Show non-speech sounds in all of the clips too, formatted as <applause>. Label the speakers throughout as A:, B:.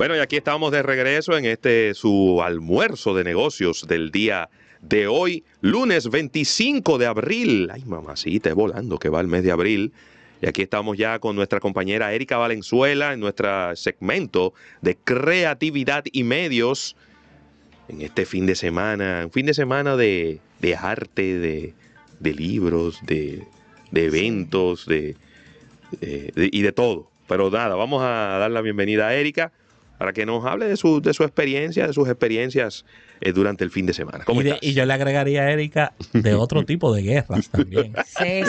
A: Bueno, y aquí estamos de regreso en este su almuerzo de negocios del día de hoy, lunes 25 de abril. Ay, mamacita, es volando que va el mes de abril. Y aquí estamos ya con nuestra compañera Erika Valenzuela en nuestro segmento de creatividad y medios en este fin de semana, un fin de semana de, arte, de, de, libros, de, de eventos eh, de, y de todo. Pero nada, vamos a dar la bienvenida a Erika para que nos hable de su, de su experiencia, de sus experiencias eh, durante el fin de semana.
B: y, yo le agregaría a Erika de otro <laughs> tipo de guerras también. Sí,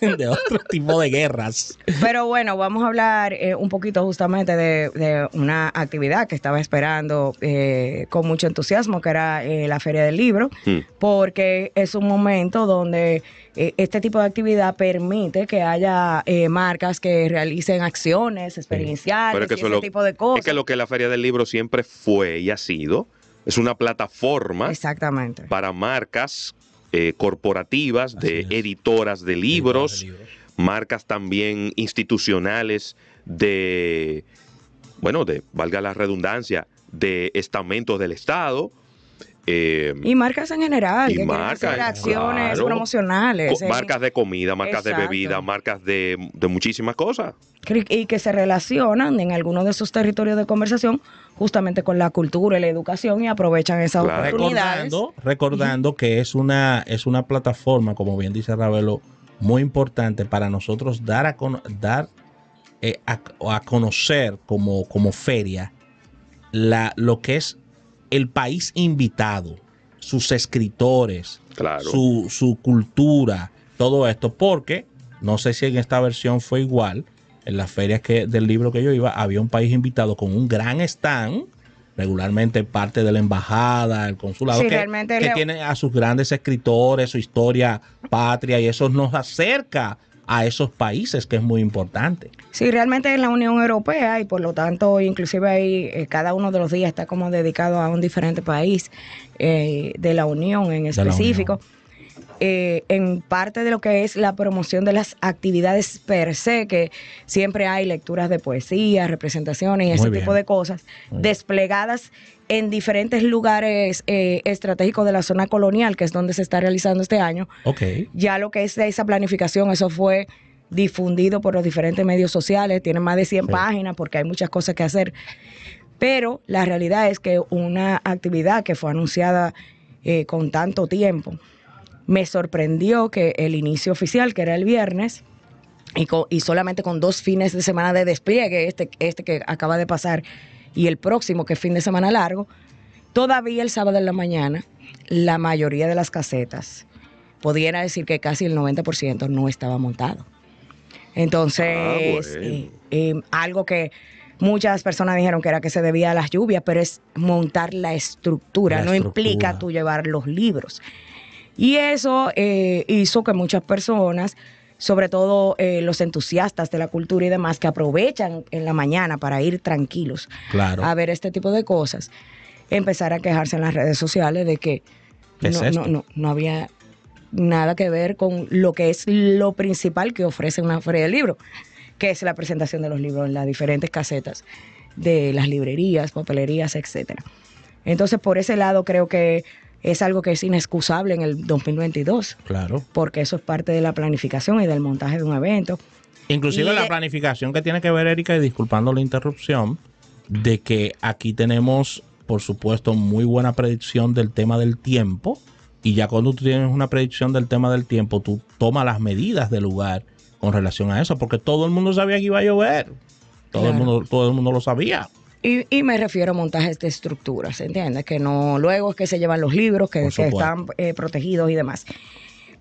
B: <laughs> de otro tipo de guerras.
C: Pero bueno, vamos a hablar eh, un poquito justamente de, una actividad que estaba esperando eh, con mucho entusiasmo, que era la Feria del Libro, hmm. porque es un momento donde este tipo de actividad permite que haya marcas que realicen acciones experienciales, tipo
A: de es que lo que la Feria del Libro siempre fue y ha sido, es una plataforma Exactamente. para marcas eh, corporativas, de editoras de libros, marcas también institucionales de, bueno, de, valga la redundancia, de estamentos del Estado eh,
C: y marcas en general, y marcas, acciones promocionales. Marcas
A: de comida, marcas de bebida, marcas de, muchísimas cosas.
C: Y que se relacionan en algunos de sus territorios de conversación justamente con la cultura y la educación y aprovechan esas oportunidades.
B: Recordando, que es una, es una plataforma, como bien dice Ravelo, muy importante para nosotros dar a, dar, eh, conocer como, como feria la, lo que es el país invitado, sus escritores, su, cultura, todo esto, porque no sé si en esta versión fue igual, en las ferias del libro que yo iba, había un país invitado con un gran stand, regularmente parte de la embajada, el consulado, que, tiene a sus grandes escritores, su historia patria, y eso nos acerca a esos países, que es muy importante.
C: Sí, realmente en la Unión Europea y por lo tanto, inclusive ahí eh, cada uno de los días está como dedicado a un diferente país eh, de la Unión en específico. Eh, en parte de lo que es la promoción de las actividades per se, que siempre hay lecturas de poesía, representaciones y ese tipo de cosas, desplegadas en diferentes lugares eh, estratégicos de la zona colonial, que es donde se está realizando este año. Okay. Ya lo que es de esa planificación, eso fue difundido por los diferentes medios sociales, tiene más de 100 páginas porque hay muchas cosas que hacer. Pero la realidad es que una actividad que fue anunciada eh, con tanto tiempo, me sorprendió que el inicio oficial, que era el viernes, y, y solamente con dos fines de semana de despliegue, este, este que acaba de pasar, y el próximo, que es fin de semana largo, todavía el sábado en la mañana, la mayoría de las casetas, pudiera decir que casi el 90% no estaba montado. Entonces, ah, algo que muchas personas dijeron que era que se debía a las lluvias, pero es montar la estructura, no implica tú llevar los libros. Y eso eh, hizo que muchas personas sobre todo eh, los entusiastas de la cultura y demás que aprovechan en la mañana para ir tranquilos a ver este tipo de cosas, empezar a quejarse en las redes sociales de que no, había nada que ver con lo que es lo principal que ofrece una feria del libro que es la presentación de los libros en las diferentes casetas de las librerías, papelerías, etcétera. Entonces, por ese lado creo que es algo que es inexcusable en el 2022. Claro. Porque eso es parte de la planificación y del montaje de un evento.
B: Inclusive la planificación que tiene que ver, Erika, y disculpando la interrupción, de que aquí tenemos, por supuesto, muy buena predicción del tema del tiempo. Y ya cuando tú tienes una predicción del tema del tiempo, tú tomas las medidas del lugar con relación a eso, porque todo el mundo sabía que iba a llover. Todo, el, mundo, todo el mundo lo sabía.
C: Y, me refiero a montajes de estructuras, ¿entiendes? Que no, luego es que se llevan los libros, que, están eh, protegidos y demás.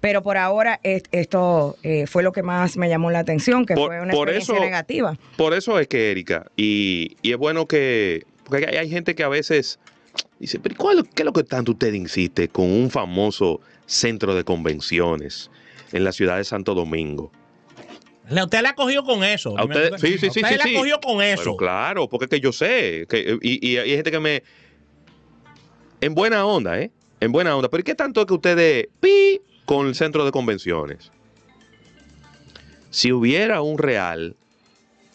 C: Pero por ahora esto eh, fue lo que más me llamó la atención, que fue una experiencia negativa.
A: Por eso es que, Erika, y, es bueno que, porque hay, gente que a veces dice, pero ¿qué es lo que tanto usted insiste con un famoso centro de convenciones en la ciudad de Santo Domingo?
B: Usted ha cogido con eso. sí, sí, sí, usted cogido con eso.
A: claro, porque es que yo sé. Que, y, hay gente que me. En buena onda, ¿eh? En buena onda. Pero ¿qué tanto que ustedes. ¡Pi! Con el centro de convenciones. Si hubiera un real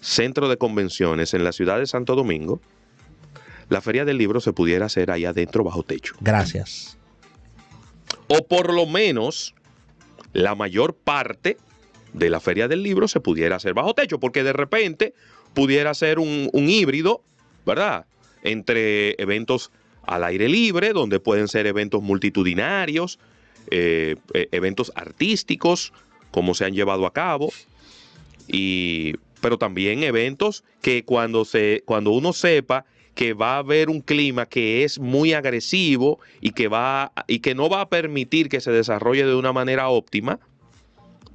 A: centro de convenciones en la ciudad de Santo Domingo, la feria del libro se pudiera hacer ahí adentro bajo techo.
B: Gracias.
A: O por lo menos la mayor parte de la Feria del Libro se pudiera hacer bajo techo, porque de repente pudiera ser un, híbrido, ¿verdad? Entre eventos al aire libre, donde pueden ser eventos multitudinarios, eh, e, eventos artísticos, como se han llevado a cabo, y, pero también eventos que cuando, se, cuando uno sepa que va a haber un clima que es muy agresivo y que, va, y que no va a permitir que se desarrolle de una manera óptima,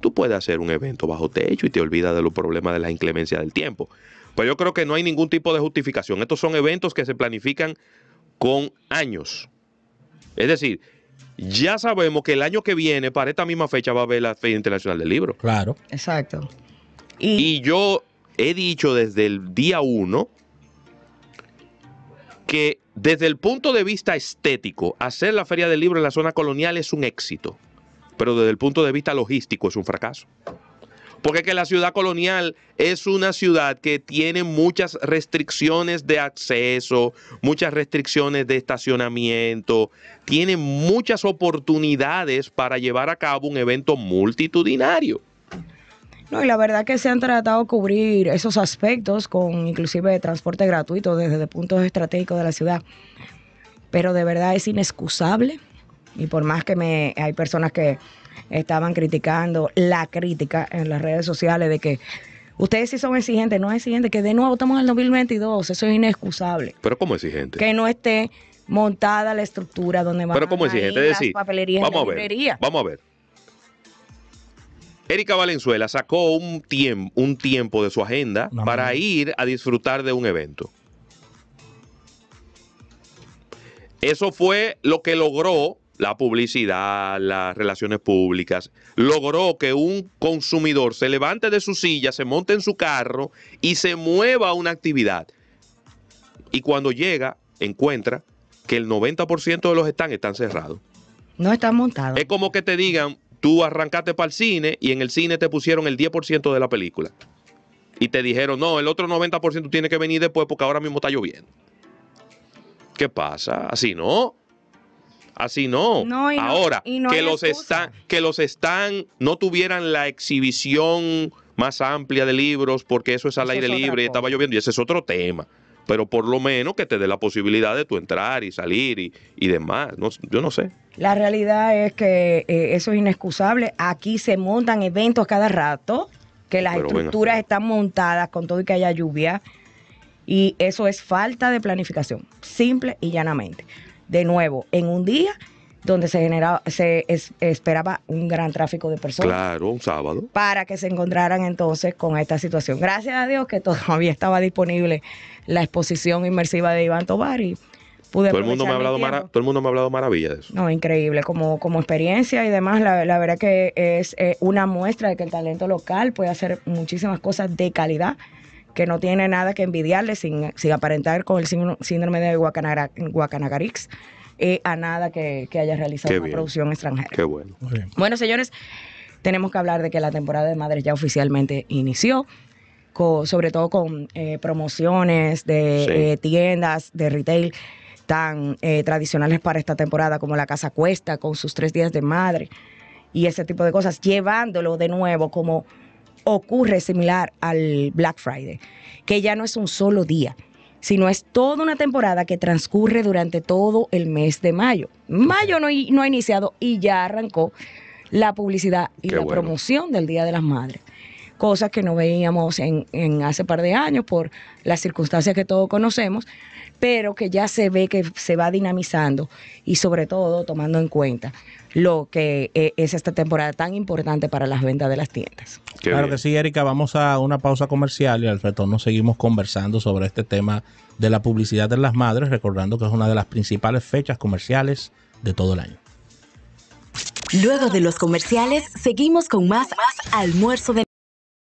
A: tú puedes hacer un evento bajo techo y te olvidas de los problemas de la inclemencia del tiempo. Pero pues yo creo que no hay ningún tipo de justificación. Estos son eventos que se planifican con años. Es decir, ya sabemos que el año que viene, para esta misma fecha, va a haber la Feria Internacional del Libro.
C: Claro. Exacto.
A: Y, y yo he dicho desde el día uno que desde el punto de vista estético, hacer la Feria del Libro en la zona colonial es un éxito pero desde el punto de vista logístico es un fracaso. Porque que la ciudad colonial es una ciudad que tiene muchas restricciones de acceso, muchas restricciones de estacionamiento, tiene muchas oportunidades para llevar a cabo un evento multitudinario.
C: No, y la verdad que se han tratado de cubrir esos aspectos con inclusive transporte gratuito desde puntos estratégicos de la ciudad. Pero de verdad es inexcusable y por más que me hay personas que estaban criticando la crítica en las redes sociales de que ustedes sí son exigentes, no es exigentes, que de nuevo estamos en el 2022, eso es inexcusable.
A: Pero ¿cómo exigente?
C: Que no esté montada la estructura donde van Pero ¿cómo exigente? las papelerías vamos a ver,
A: Vamos a ver. Erika Valenzuela sacó un, tiempo, de su agenda para ir a disfrutar de un evento. Eso fue lo que logró la publicidad, las relaciones públicas, logró que un consumidor se levante de su silla, se monte en su carro y se mueva a una actividad. Y cuando llega, encuentra que el 90% de los stands están cerrados. No están montados. Es como que te digan, tú arrancaste para el cine y en el cine te pusieron el 10% de la película. Y te dijeron, no, el otro 90% tiene que venir después porque ahora mismo está lloviendo. ¿Qué pasa? Así no. Así no. Ahora, que, los están, que los están, no tuvieran la exhibición más amplia de libros, porque eso es al aire libre, y estaba lloviendo, y ese es otro tema. Pero por lo menos que te dé la posibilidad de tu entrar y salir y, demás. yo no sé.
C: La realidad es que eh, eso es inexcusable. Aquí se montan eventos cada rato, que las estructuras están montadas con todo y que haya lluvia. Y eso es falta de planificación, simple y llanamente de nuevo en un día donde se generaba, se esperaba un gran tráfico de personas. Claro, un sábado. Para que se encontraran entonces con esta situación. Gracias a Dios que todavía estaba disponible la exposición inmersiva de Iván Tobar y pude todo el mundo me ha hablado Todo
A: el mundo me ha hablado maravilla de eso.
C: No, increíble, como, como experiencia y demás, la, la verdad que es eh, una muestra de que el talento local puede hacer muchísimas cosas de calidad que no tiene nada que envidiarle sin, sin aparentar con el síndrome de Guacanagarix. Eh, a nada que, haya realizado una producción extranjera. Qué bueno. Bueno, señores, tenemos que hablar de que la temporada de Madres ya oficialmente inició, con, sobre todo con eh, promociones de eh, tiendas, de retail tan tradicionales para esta temporada como la Casa Cuesta, con sus tres días de madre y ese tipo de cosas, llevándolo de nuevo como ocurre similar al Black Friday, que ya no es un solo día, sino es toda una temporada que transcurre durante todo el mes de mayo. Mayo no, ha iniciado y ya arrancó la publicidad y la promoción del Día de las Madres. Cosas que no veíamos en, en hace par de años por las circunstancias que todos conocemos, pero que ya se ve que se va dinamizando y sobre todo tomando en cuenta lo que eh, es esta temporada tan importante para las ventas de las tiendas.
B: claro que sí, Erika, vamos a una pausa comercial y al retorno seguimos conversando sobre este tema de la publicidad de las madres, recordando que es una de las principales fechas comerciales de todo el año.
C: Luego de los comerciales, seguimos con más, más almuerzo de